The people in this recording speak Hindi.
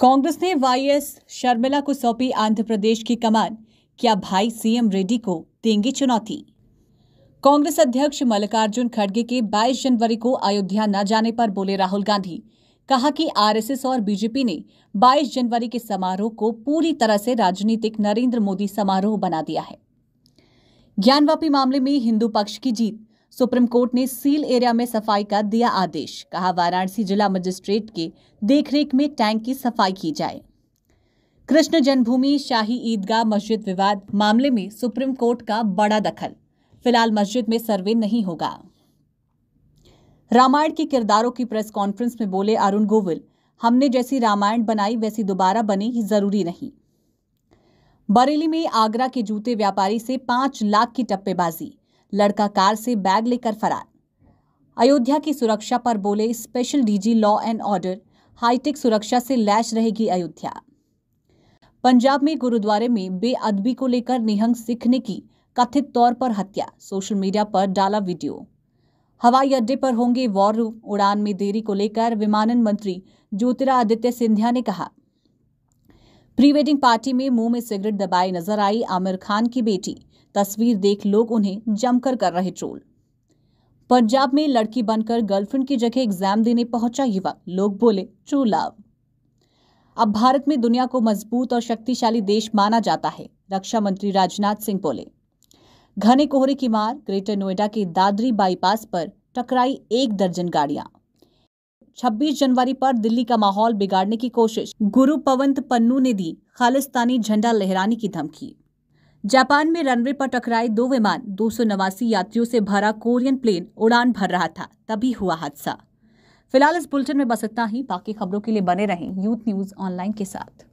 कांग्रेस ने वाईएस शर्मिला को सौंपी आंध्र प्रदेश की कमान क्या भाई सीएम रेड्डी को देंगे चुनौती कांग्रेस अध्यक्ष मल्लिकार्जुन खड़गे के 22 जनवरी को अयोध्या न जाने पर बोले राहुल गांधी कहा कि आरएसएस और बीजेपी ने 22 जनवरी के समारोह को पूरी तरह से राजनीतिक नरेंद्र मोदी समारोह बना दिया है ज्ञानवापी मामले में हिंदू पक्ष की जीत सुप्रीम कोर्ट ने सील एरिया में सफाई का दिया आदेश कहा वाराणसी जिला मजिस्ट्रेट के देखरेख में टैंक की सफाई की जाए कृष्ण जन्मभूमि शाही ईदगाह मस्जिद विवाद मामले में सुप्रीम कोर्ट का बड़ा दखल फिलहाल मस्जिद में सर्वे नहीं होगा रामायण के किरदारों की प्रेस कॉन्फ्रेंस में बोले अरुण गोविल हमने जैसी रामायण बनाई वैसी दोबारा बनी ही जरूरी नहीं बरेली में आगरा के जूते व्यापारी से पांच लाख की टप्पेबाजी लड़का कार से बैग लेकर फरार अयोध्या की सुरक्षा पर बोले special DG law and order high tech सुरक्षा से लैश रहेगी अयोध्या पंजाब में गुरुद्वारे में बेअदबी को लेकर निहंग सिख ने की कथित तौर पर हत्या सोशल मीडिया पर डाला वीडियो हवाई अड्डे पर होंगे वॉर रूम उड़ान में देरी को लेकर विमानन मंत्री ज्योतिरादित्य सिंधिया ने कहा प्री वेडिंग पार्टी में मुंह में सिगरेट दबाई नजर आई आमिर खान की बेटी तस्वीर देख लोग उन्हें जमकर कर रहे ट्रोल पंजाब में लड़की बनकर गर्लफ्रेंड की जगह एग्जाम देने पहुंचा युवक लोग बोले ट्रू लव अब भारत में दुनिया को मजबूत और शक्तिशाली देश माना जाता है रक्षा मंत्री राजनाथ सिंह बोले घने कोहरे की मार ग्रेटर नोएडा के दादरी बाईपास पर टकराई एक दर्जन गाड़ियां 26 जनवरी पर दिल्ली का माहौल बिगाड़ने की कोशिश गुरु पवंत पन्नू ने दी खालिस्तानी झंडा लहराने की धमकी जापान में रनवे पर टकराए दो विमान दो यात्रियों से भरा कोरियन प्लेन उड़ान भर रहा था तभी हुआ हादसा फिलहाल इस बुलेटिन में बस इतना ही बाकी खबरों के लिए बने रहें यूथ न्यूज ऑनलाइन के साथ